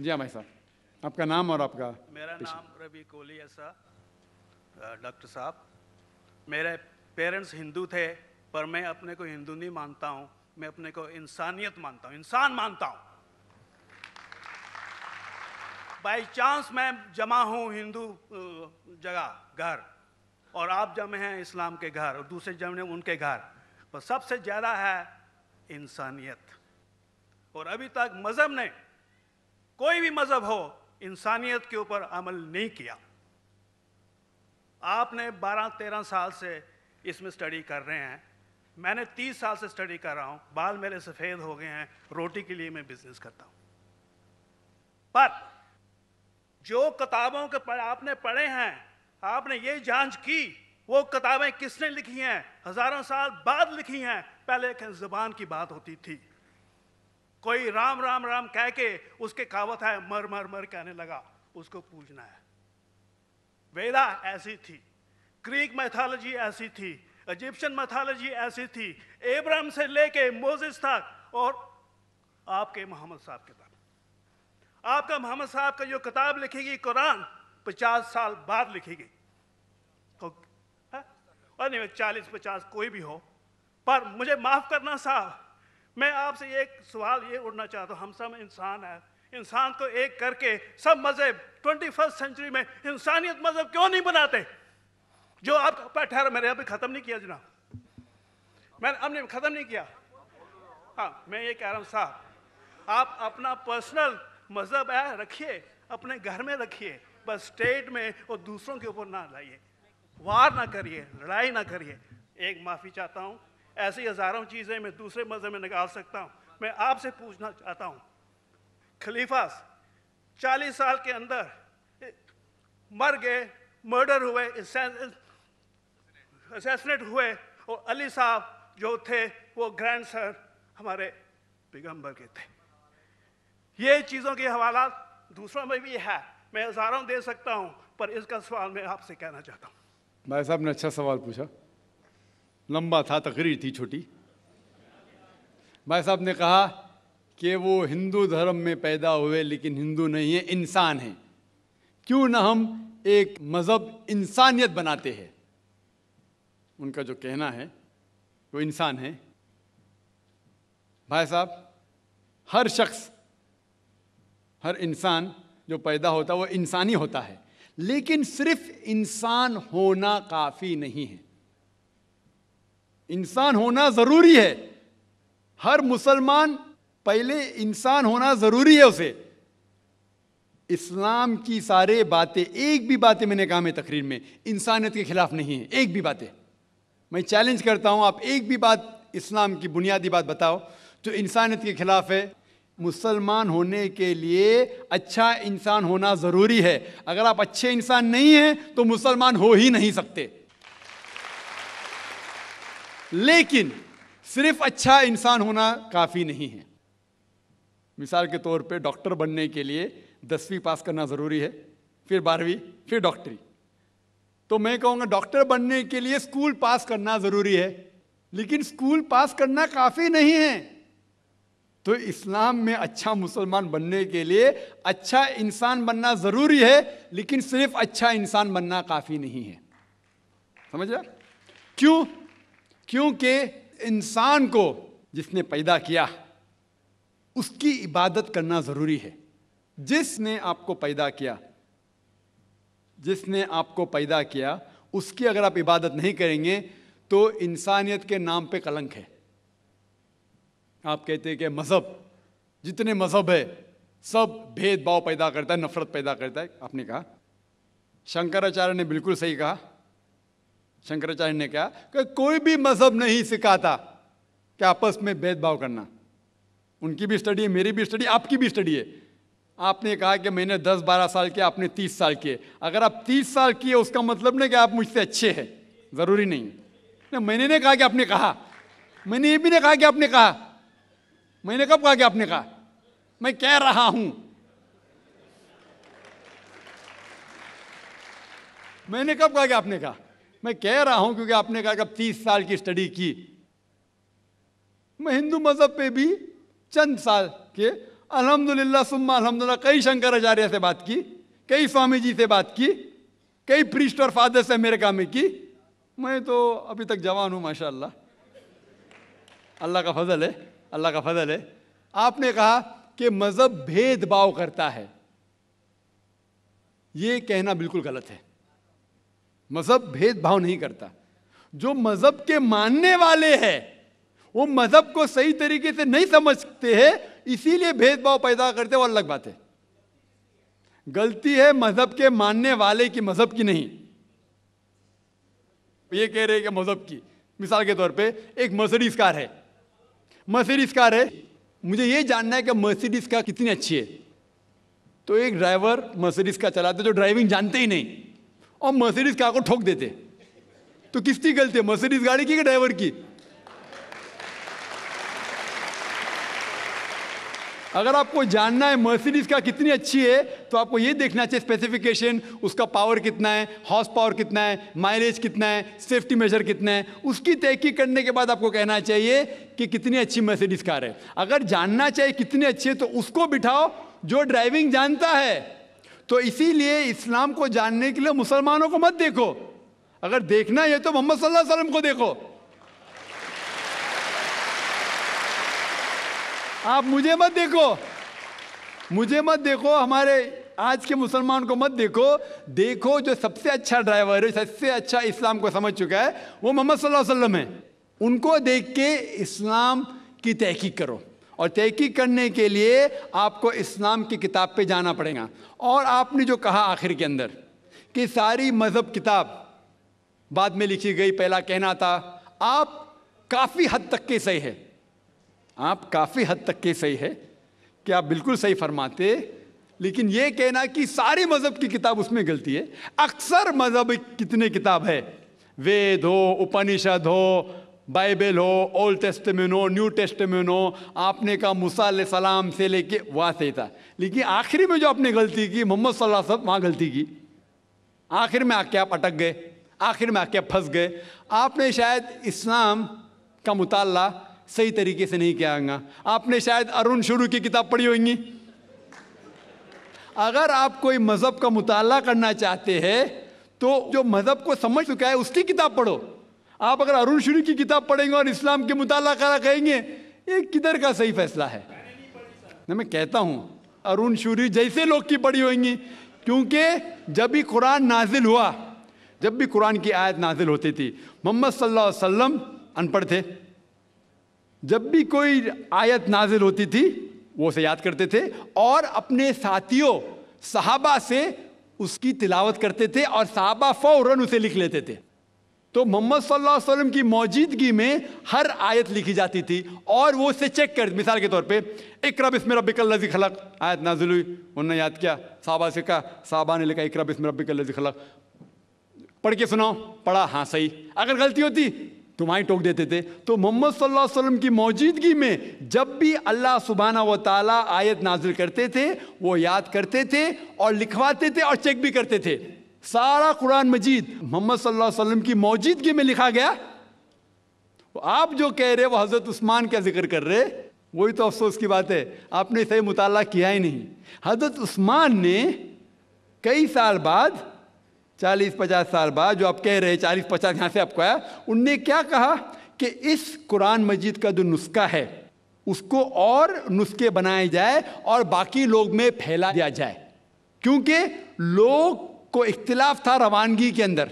जी हाँ भाई साहब आपका नाम और आपका मेरा नाम रवि कोहली है सर डॉक्टर साहब मेरे पेरेंट्स हिंदू थे पर मैं अपने को हिंदू नहीं मानता हूँ मैं अपने को इंसानियत मानता हूँ इंसान मानता हूँ बाई चांस मैं जमा हूँ हिंदू जगह घर और आप जमे हैं इस्लाम के घर और दूसरे जमे उनके घर पर सबसे ज़्यादा है इंसानियत और अभी तक मज़हब ने कोई भी मजहब हो इंसानियत के ऊपर अमल नहीं किया आपने 12-13 साल से इसमें स्टडी कर रहे हैं मैंने 30 साल से स्टडी कर रहा हूं बाल मेरे सफ़ेद हो गए हैं रोटी के लिए मैं बिजनेस करता हूं पर जो किताबों के पढ़, आपने पढ़े हैं आपने ये जांच की वो किताबें किसने लिखी हैं हज़ारों साल बाद लिखी हैं पहले जबान की बात होती थी कोई राम राम राम कह के उसके कहावत है मर मर मर कहने लगा उसको पूजना है वेदा ऐसी थी ग्रीक मैथोलॉजी ऐसी थी इजिप्शियन मैथोलॉजी ऐसी थी एब्राहम से लेके मोजिस तक और आपके मोहम्मद साहब के तक आपका मोहम्मद साहब का जो किताब लिखेगी कुरान पचास साल बाद लिखेगी हाँ? और नहीं चालीस पचास कोई भी हो पर मुझे माफ करना साहब मैं आपसे एक सवाल ये उठना चाहता हूँ हम सब इंसान हैं इंसान को एक करके सब मजहब ट्वेंटी फर्स्ट सेंचुरी में इंसानियत मजहब क्यों नहीं बनाते जो आप ठहरा मैंने अभी ख़त्म नहीं किया जनाब मैंने हमने ख़त्म नहीं किया हाँ मैं ये कह रहा हूँ साहब आप अपना पर्सनल मजहब है रखिए अपने घर में रखिए बस स्टेट में और दूसरों के ऊपर ना लाइए वार ना करिए लड़ाई ना करिए एक माफ़ी चाहता हूँ ऐसी हज़ारों चीज़ें मैं दूसरे मज़े में निकाल सकता हूँ मैं आपसे पूछना चाहता हूँ खलीफा चालीस साल के अंदर मर गए मर्डर हुए असैसनेट हुए और अली साहब जो थे वो ग्रैंड सर हमारे पैगम्बर के थे ये चीज़ों के हवाला दूसरों में भी है मैं हज़ारों दे सकता हूँ पर इसका सवाल मैं आपसे कहना चाहता हूँ भाई साहब ने अच्छा सवाल पूछा लंबा था तकरीर थी छोटी भाई साहब ने कहा कि वो हिंदू धर्म में पैदा हुए लेकिन हिंदू नहीं है इंसान है क्यों ना हम एक मज़हब इंसानियत बनाते हैं उनका जो कहना है वो इंसान है भाई साहब हर शख्स हर इंसान जो पैदा होता है वो इंसानी होता है लेकिन सिर्फ इंसान होना काफ़ी नहीं है इंसान होना जरूरी है हर मुसलमान पहले इंसान होना जरूरी है उसे इस्लाम की सारे बातें एक भी बातें मैंने कहा मैं तकरीर में इंसानियत के खिलाफ नहीं है एक भी बातें मैं चैलेंज करता हूं आप एक भी बात इस्लाम की बुनियादी बात बताओ जो इंसानियत के खिलाफ है मुसलमान होने के लिए अच्छा इंसान होना ज़रूरी है अगर आप अच्छे इंसान नहीं हैं तो मुसलमान हो ही नहीं सकते लेकिन सिर्फ अच्छा इंसान होना काफ़ी नहीं है मिसाल के तौर पे डॉक्टर बनने के लिए दसवीं पास करना ज़रूरी है फिर बारहवीं फिर डॉक्टरी तो मैं कहूँगा डॉक्टर बनने के लिए स्कूल पास करना ज़रूरी है लेकिन स्कूल पास करना काफ़ी नहीं है तो इस्लाम में अच्छा मुसलमान बनने के लिए अच्छा इंसान बनना ज़रूरी है लेकिन सिर्फ अच्छा इंसान बनना काफ़ी नहीं है समझ रहा क्यों क्योंकि इंसान को जिसने पैदा किया उसकी इबादत करना ज़रूरी है जिसने आपको पैदा किया जिसने आपको पैदा किया उसकी अगर आप इबादत नहीं करेंगे तो इंसानियत के नाम पे कलंक है आप कहते हैं कि मज़हब जितने मज़हब है सब भेदभाव पैदा करता है नफ़रत पैदा करता है आपने कहा शंकराचार्य ने बिल्कुल सही कहा शंकराचार्य ने कहा कि कोई भी मजहब नहीं सिखाता कि आपस में भेदभाव करना उनकी भी स्टडी है मेरी भी स्टडी आपकी भी स्टडी है आपने कहा कि मैंने 10-12 साल किया आपने 30 साल किए अगर आप 30 साल किए उसका मतलब नहीं कि आप मुझसे अच्छे हैं ज़रूरी नहीं ना मैंने नहीं कहा कि आपने कहा मैंने ये भी नहीं कहा कि आपने कहा मैंने कब कहा कि आपने कहा मैं कह रहा हूं मैंने कब कहा कि आपने कहा मैं कह रहा हूं क्योंकि आपने कहा कि तीस साल की स्टडी की मैं हिंदू मजहब पे भी चंद साल के अलहमदुल्ला सुम्मा अलहमदुल्ला कई शंकराचार्य से बात की कई स्वामी जी से बात की कई प्रिस्ट और फादर से अमेरिका में की मैं तो अभी तक जवान हूँ माशा अल्लाह का फजल है अल्लाह का फजल है आपने कहा कि मज़हब भेदभाव करता है ये कहना बिल्कुल गलत है मजहब भेदभाव नहीं करता जो मजहब के मानने वाले हैं वो मजहब को सही तरीके से नहीं समझते हैं इसीलिए भेदभाव पैदा करते और अलग बात है गलती है मजहब के मानने वाले की मजहब की नहीं ये कह रहे कि मजहब की मिसाल के तौर पे एक मर्सिडीज कार है मर्सिडीज कार है मुझे ये जानना है कि मर्सिडीज कार कितनी अच्छी है तो एक ड्राइवर मर्सिडीज का चलाते जो तो ड्राइविंग जानते ही नहीं और मर्सिडीज कार को ठोक देते तो किसकी गलती है मर्सिडीज गाड़ी की ड्राइवर की अगर आपको जानना है मर्सिडीज का कितनी अच्छी है तो आपको ये देखना चाहिए स्पेसिफिकेशन उसका पावर कितना है हॉर्स पावर कितना है माइलेज कितना है सेफ्टी मेजर कितना है उसकी तहकीक करने के बाद आपको कहना चाहिए कि कितनी अच्छी मर्सिडीज कार है अगर जानना चाहिए कितनी अच्छी है तो उसको बिठाओ जो ड्राइविंग जानता है तो इसीलिए इस्लाम को जानने के लिए मुसलमानों को मत देखो अगर देखना है तो मोहम्मद सल्लल्लाहु अलैहि वसल्लम को देखो आप मुझे मत देखो मुझे मत देखो हमारे आज के मुसलमान को मत देखो देखो जो सबसे अच्छा ड्राइवर है सबसे अच्छा इस्लाम को समझ चुका है वो मोहम्मद सल्लल्लाहु अलैहि वसल्लम है उनको देख के इस्लाम की तहकीक करो और तहकीक करने के लिए आपको इस्लाम की किताब पे जाना पड़ेगा और आपने जो कहा आखिर के अंदर कि सारी मज़हब किताब बाद में लिखी गई पहला कहना था आप काफ़ी हद तक के सही है आप काफ़ी हद तक के सही है कि आप बिल्कुल सही फरमाते लेकिन ये कहना कि सारी मज़हब की किताब उसमें गलती है अक्सर मज़हब कितने किताब है वेद हो उपनिषद हो बाइबल हो ओल्ड टेस्टमेंट हो न्यू टेस्टमेंट हो आपने कहा मुसा सलाम से लेके वहाँ सही था लेकिन आखिरी में जो आपने गलती की मोहम्मद सल्लल्लाहु वहाँ गलती की आखिर में आके आप अटक गए आखिर में आके आप फंस गए आपने शायद इस्लाम का मुताल सही तरीके से नहीं किया होगा आपने शायद अरुण शुरू की किताब पढ़ी होंगी अगर आप कोई मज़हब का मुताल करना चाहते हैं तो जो मज़हब को समझ चुका है उसकी किताब पढ़ो आप अगर अरुण शुरू की किताब पढ़ेंगे और इस्लाम के मुताला करा कहेंगे ये किधर का सही फैसला है ना मैं कहता हूँ अरुण शुरू जैसे लोग की पढ़ी होंगी क्योंकि जब भी कुरान नाजिल हुआ जब भी कुरान की आयत नाजिल होती थी मोहम्मद सल्लाम अनपढ़ थे जब भी कोई आयत नाजिल होती थी वो उसे याद करते थे और अपने साथियों सहाबा से उसकी तिलावत करते थे और साहबा फ़ौरन उसे लिख लेते थे तो मोहम्मद सल्लल्लाहु अलैहि वसल्लम की मौजूदगी में हर आयत लिखी जाती थी और वो उसे चेक कर मिसाल के तौर पे इकरब इसमें कल लजी खलक आयत नाजुल हुई उन्होंने याद किया साहबा से कहा साहबा ने लिखा इकरब इसमें कल लजी खलक पढ़ के सुनाओ पढ़ा हाँ सही अगर गलती होती तुम्हारी टोक देते थे तो मोहम्मद सल्लल्लाहु अलैहि वसल्लम की मौजूदगी में जब भी अल्लाह सुबहाना व ताला आयत नाजिल करते थे वो याद करते थे और लिखवाते थे और चेक भी करते थे सारा कुरान मजीद मोहम्मद सल्लल्लाहु अलैहि वसल्लम की मौजूदगी में लिखा गया आप जो कह रहे वो हज़रत उस्मान का जिक्र कर रहे वही तो अफसोस की बात है आपने सही मुताला किया ही नहीं हज़रत उस्मान ने कई साल बाद चालीस पचास साल बाद जो आप कह रहे चालीस पचास यहां से आपको आया उनने क्या कहा कि इस कुरान मजीद का जो नुस्खा है उसको और नुस्खे बनाए जाए और बाकी लोग में फैला दिया जाए क्योंकि लोग को इख्तिलाफ था रवानगी के अंदर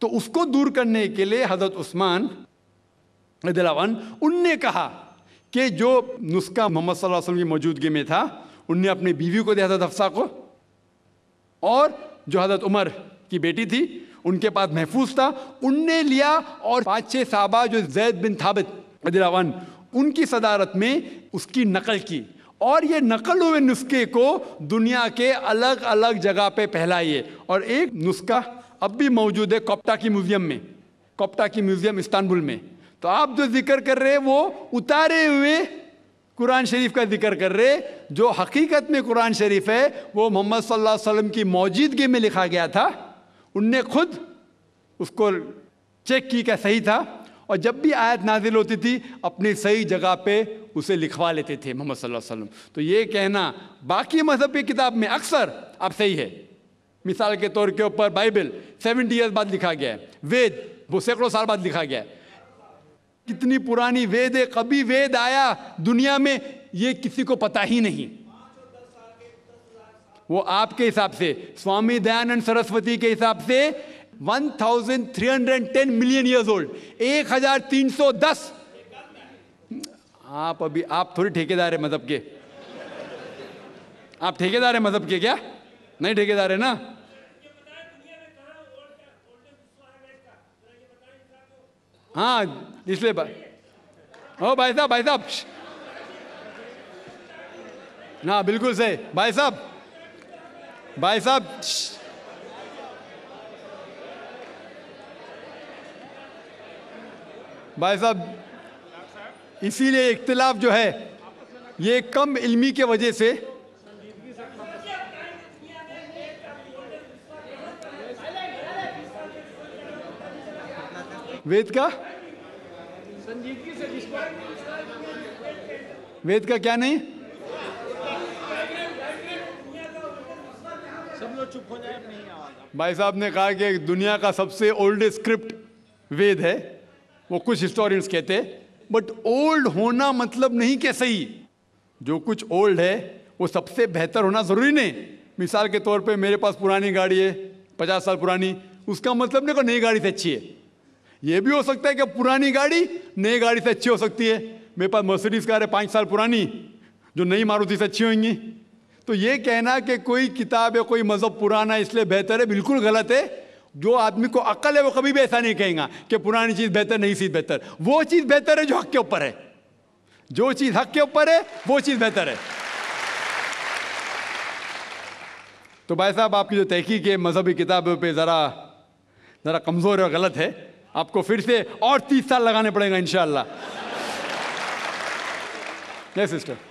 तो उसको दूर करने के लिए हज़रत उस्मान दिलावन उनने कहा कि जो नुस्खा मोहम्मद सल्लल्लाहु अलैहि वसल्लम की मौजूदगी में था उनने अपनी बीवी को दिया हजरत अफसा को और जो हजरत उमर की बेटी थी उनके पास महफूज था उनने लिया और पांच छह साहबा जो जैद बिन थाबित दिलावन उनकी सदारत में उसकी नकल की और ये नकल हुए नुस्खे को दुनिया के अलग अलग जगह पे फैलाइए और एक नुस्खा अब भी मौजूद है कोप्टा की म्यूजियम में कोप्टा की म्यूजियम इस्तानबुल में तो आप जो जिक्र कर रहे हैं वो उतारे हुए कुरान शरीफ का जिक्र कर रहे जो हकीकत में कुरान शरीफ है वो मोहम्मद सल्लल्लाहु अलैहि वसल्लम की मौजूदगी में लिखा गया था उनने खुद उसको चेक की क्या सही था और जब भी आयत नाजिल होती थी अपनी सही जगह पे उसे लिखवा लेते थे मोहम्मद सल्लल्लाहु अलैहि तो ये कहना बाकी मजहब की किताब में अक्सर अब सही है मिसाल के तौर के ऊपर बाइबल सेवेंटी ईयर्स बाद लिखा गया है वेद वो सैकड़ों साल बाद लिखा गया है कितनी पुरानी वेद है कभी वेद आया दुनिया में ये किसी को पता ही नहीं वो आपके हिसाब से स्वामी दयानंद सरस्वती के हिसाब से 1310 मिलियन ईयर्स ओल्ड 1310 आप अभी आप थोड़ी ठेकेदार है मजहब के आप ठेकेदार है मजहब के क्या नहीं ठेकेदार है ना हाँ इसलिए ओ भाई साहब भाई साहब ना बिल्कुल सही भाई साहब भाई साहब भाई साहब इसीलिए इख्तलाफ जो है ये कम इल्मी के वजह से वेद का वेद का क्या नहीं सब लोग चुप हो जाए भाई साहब ने कहा कि दुनिया का सबसे ओल्ड स्क्रिप्ट वेद है वो कुछ हिस्टोरियंस कहते बट ओल्ड होना मतलब नहीं कि सही जो कुछ ओल्ड है वो सबसे बेहतर होना ज़रूरी नहीं मिसाल के तौर पे मेरे पास पुरानी गाड़ी है पचास साल पुरानी उसका मतलब नहीं कोई नई गाड़ी से अच्छी है ये भी हो सकता है कि पुरानी गाड़ी नई गाड़ी से अच्छी हो सकती है मेरे पास मर्सिडीज़ कार है पाँच साल पुरानी जो नई मारुति से अच्छी होंगी तो ये कहना कि कोई किताब या कोई मज़हब पुराना इसलिए बेहतर है बिल्कुल गलत है जो आदमी को अक्ल है वो कभी भी ऐसा नहीं कहेगा कि पुरानी चीज़ बेहतर नहीं चीज़ बेहतर वो चीज़ बेहतर है जो हक के ऊपर है जो चीज़ हक के ऊपर है वो चीज़ बेहतर है तो भाई साहब आपकी जो तहकीक है मजहबी किताबों पे ज़रा ज़रा कमज़ोर और गलत है आपको फिर से और तीस साल लगाने पड़ेगा इन सिस्टर